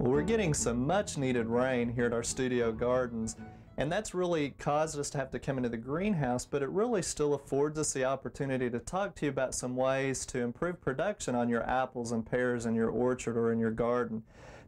Well, we're getting some much needed rain here at our studio gardens, and that's really caused us to have to come into the greenhouse, but it really still affords us the opportunity to talk to you about some ways to improve production on your apples and pears in your orchard or in your garden.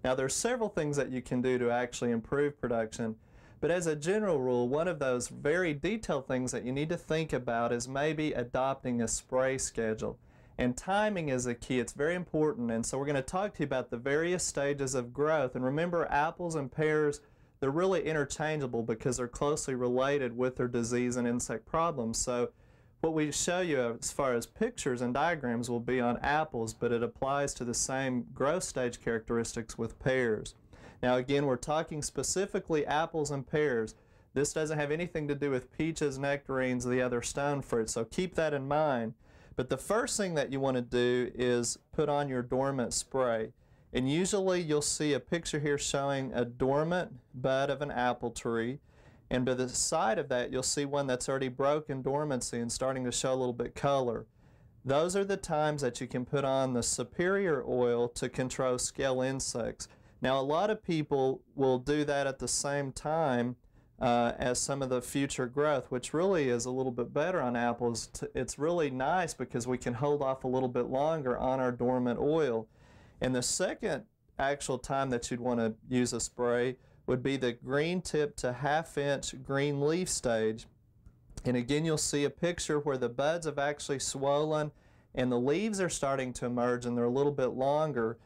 Now, there are several things that you can do to actually improve production, but as a general rule, one of those very detailed things that you need to think about is maybe adopting a spray schedule. And timing is a key, it's very important. And so we're going to talk to you about the various stages of growth. And remember, apples and pears, they're really interchangeable because they're closely related with their disease and insect problems. So what we show you as far as pictures and diagrams will be on apples, but it applies to the same growth stage characteristics with pears. Now again, we're talking specifically apples and pears. This doesn't have anything to do with peaches, nectarines, the other stone fruit, so keep that in mind. But the first thing that you want to do is put on your dormant spray. And usually you'll see a picture here showing a dormant bud of an apple tree. And to the side of that, you'll see one that's already broken dormancy and starting to show a little bit color. Those are the times that you can put on the superior oil to control scale insects. Now, a lot of people will do that at the same time uh, as some of the future growth, which really is a little bit better on apples. It's really nice because we can hold off a little bit longer on our dormant oil. And the second actual time that you'd want to use a spray would be the green tip to half inch green leaf stage. And again, you'll see a picture where the buds have actually swollen and the leaves are starting to emerge and they're a little bit longer.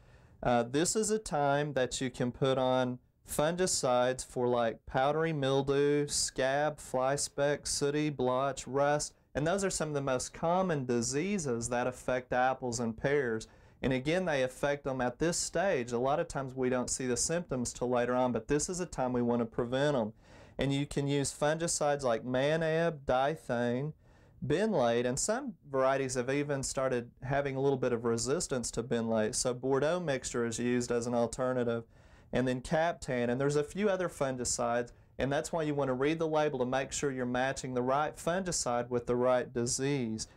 Uh, this is a time that you can put on fungicides for like powdery mildew, scab, fly speck, sooty, blotch, rust, and those are some of the most common diseases that affect apples and pears. And again, they affect them at this stage. A lot of times we don't see the symptoms till later on, but this is a time we want to prevent them. And you can use fungicides like Manab, Dithane, Benlate, and some varieties have even started having a little bit of resistance to Benlate. So Bordeaux mixture is used as an alternative and then Captan, and there's a few other fungicides, and that's why you want to read the label to make sure you're matching the right fungicide with the right disease.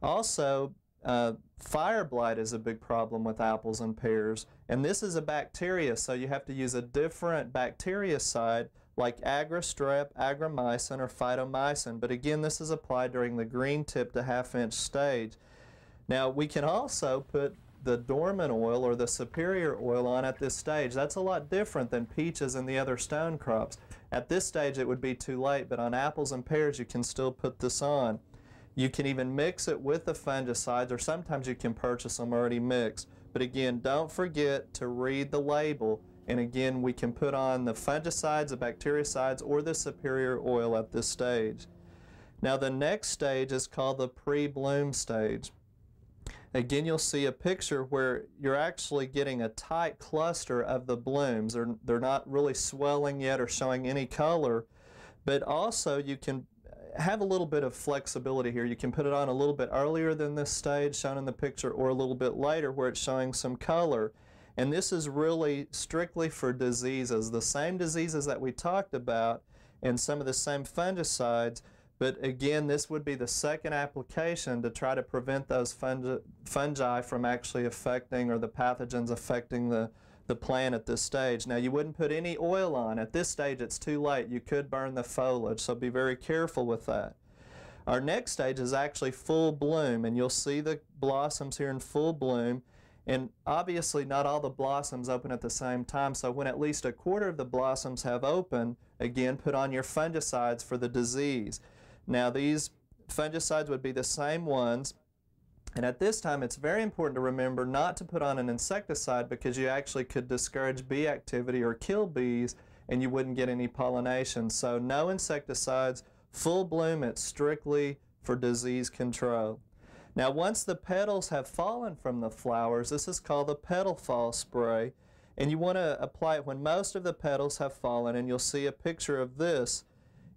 Also, uh, fire blight is a big problem with apples and pears, and this is a bacteria, so you have to use a different bactericide like agristrep, agromycin, or phytomycin. But again, this is applied during the green tip to half inch stage. Now, we can also put the dormant oil or the superior oil on at this stage, that's a lot different than peaches and the other stone crops. At this stage, it would be too late, but on apples and pears, you can still put this on. You can even mix it with the fungicides, or sometimes you can purchase them already mixed. But again, don't forget to read the label. And again, we can put on the fungicides, the bactericides, or the superior oil at this stage. Now, the next stage is called the pre-bloom stage. Again, you'll see a picture where you're actually getting a tight cluster of the blooms. They're, they're not really swelling yet or showing any color, but also you can have a little bit of flexibility here. You can put it on a little bit earlier than this stage shown in the picture or a little bit later where it's showing some color. And this is really strictly for diseases, the same diseases that we talked about and some of the same fungicides, but again, this would be the second application to try to prevent those fungi, fungi from actually affecting or the pathogens affecting the, the plant at this stage. Now you wouldn't put any oil on. At this stage it's too late. You could burn the foliage, so be very careful with that. Our next stage is actually full bloom and you'll see the blossoms here in full bloom and obviously not all the blossoms open at the same time, so when at least a quarter of the blossoms have opened, again put on your fungicides for the disease. Now these fungicides would be the same ones and at this time, it's very important to remember not to put on an insecticide because you actually could discourage bee activity or kill bees and you wouldn't get any pollination. So no insecticides, full bloom, it's strictly for disease control. Now once the petals have fallen from the flowers, this is called the petal fall spray. And you want to apply it when most of the petals have fallen and you'll see a picture of this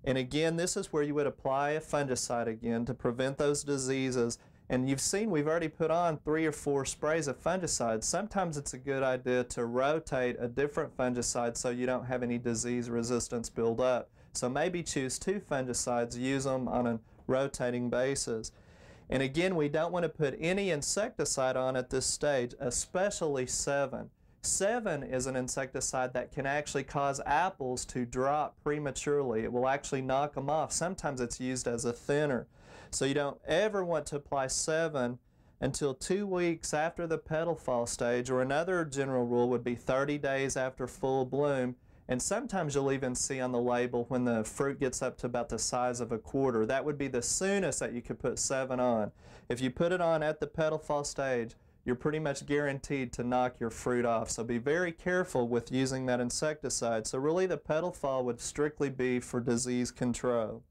and again, this is where you would apply a fungicide again to prevent those diseases. And you've seen we've already put on three or four sprays of fungicides. Sometimes it's a good idea to rotate a different fungicide so you don't have any disease resistance build up. So maybe choose two fungicides, use them on a rotating basis. And again, we don't want to put any insecticide on at this stage, especially 7. Seven is an insecticide that can actually cause apples to drop prematurely. It will actually knock them off. Sometimes it's used as a thinner. So you don't ever want to apply seven until two weeks after the petal fall stage, or another general rule would be 30 days after full bloom. And sometimes you'll even see on the label when the fruit gets up to about the size of a quarter. That would be the soonest that you could put seven on. If you put it on at the petal fall stage, you're pretty much guaranteed to knock your fruit off. So be very careful with using that insecticide. So really the petal fall would strictly be for disease control.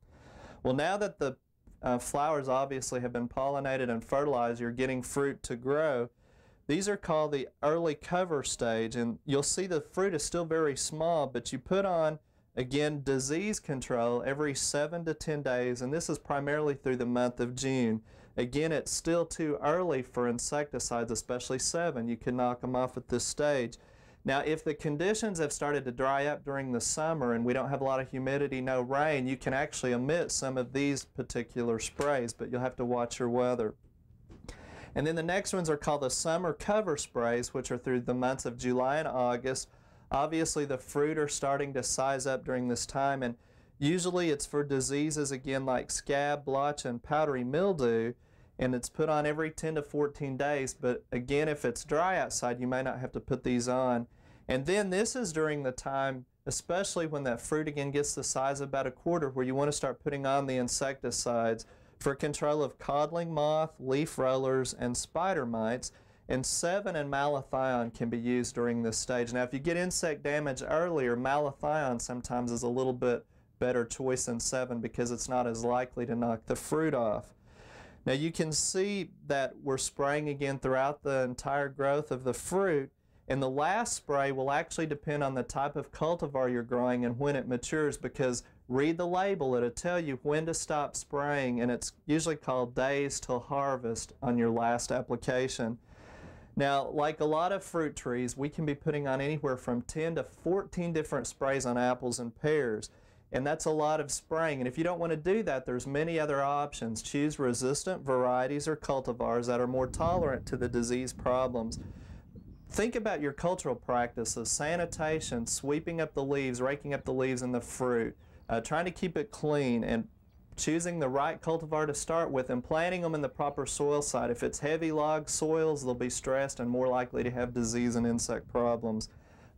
Well, now that the uh, flowers obviously have been pollinated and fertilized, you're getting fruit to grow. These are called the early cover stage, and you'll see the fruit is still very small, but you put on, again, disease control every 7 to 10 days, and this is primarily through the month of June. Again, it's still too early for insecticides, especially seven. You can knock them off at this stage. Now, if the conditions have started to dry up during the summer and we don't have a lot of humidity, no rain, you can actually omit some of these particular sprays, but you'll have to watch your weather. And then the next ones are called the summer cover sprays, which are through the months of July and August. Obviously, the fruit are starting to size up during this time, and Usually it's for diseases, again, like scab, blotch, and powdery mildew, and it's put on every 10 to 14 days. But again, if it's dry outside, you may not have to put these on. And then this is during the time, especially when that fruit again gets the size of about a quarter, where you want to start putting on the insecticides for control of codling moth, leaf rollers, and spider mites. And 7 and malathion can be used during this stage. Now, if you get insect damage earlier, malathion sometimes is a little bit better choice than 7 because it's not as likely to knock the fruit off. Now you can see that we're spraying again throughout the entire growth of the fruit and the last spray will actually depend on the type of cultivar you're growing and when it matures because read the label, it'll tell you when to stop spraying and it's usually called days till harvest on your last application. Now, like a lot of fruit trees, we can be putting on anywhere from 10 to 14 different sprays on apples and pears and that's a lot of spraying. And if you don't want to do that, there's many other options. Choose resistant varieties or cultivars that are more tolerant to the disease problems. Think about your cultural practices, sanitation, sweeping up the leaves, raking up the leaves and the fruit, uh, trying to keep it clean and choosing the right cultivar to start with and planting them in the proper soil site. If it's heavy log soils, they'll be stressed and more likely to have disease and insect problems.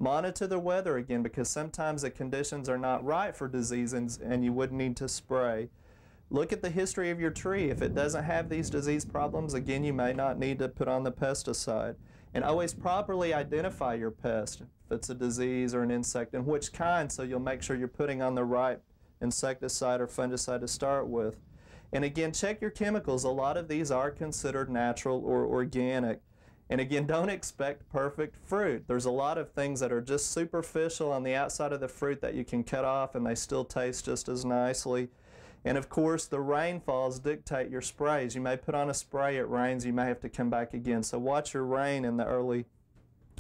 Monitor the weather again because sometimes the conditions are not right for disease and, and you would need to spray. Look at the history of your tree. If it doesn't have these disease problems, again, you may not need to put on the pesticide. And always properly identify your pest, if it's a disease or an insect, and which kind, so you'll make sure you're putting on the right insecticide or fungicide to start with. And again, check your chemicals. A lot of these are considered natural or organic. And again, don't expect perfect fruit. There's a lot of things that are just superficial on the outside of the fruit that you can cut off and they still taste just as nicely. And of course, the rainfalls dictate your sprays. You may put on a spray, it rains, you may have to come back again. So watch your rain in the early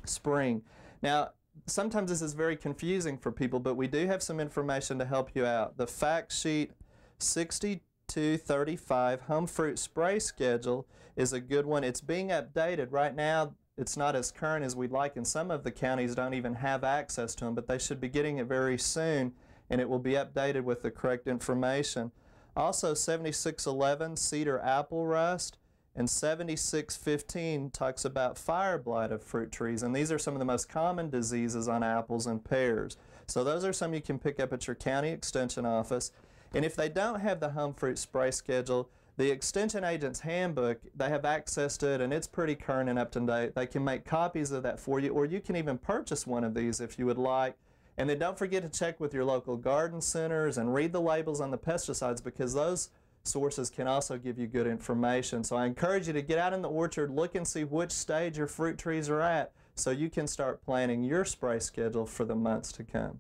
spring. Now, sometimes this is very confusing for people, but we do have some information to help you out. The fact sheet 60 235 home fruit spray schedule is a good one. It's being updated right now. It's not as current as we'd like, and some of the counties don't even have access to them, but they should be getting it very soon, and it will be updated with the correct information. Also, 7611 cedar apple rust and 7615 talks about fire blight of fruit trees, and these are some of the most common diseases on apples and pears. So those are some you can pick up at your county extension office. And if they don't have the home fruit spray schedule, the Extension Agent's Handbook, they have access to it and it's pretty current and up to date. They can make copies of that for you, or you can even purchase one of these if you would like. And then don't forget to check with your local garden centers and read the labels on the pesticides because those sources can also give you good information. So I encourage you to get out in the orchard, look and see which stage your fruit trees are at so you can start planning your spray schedule for the months to come.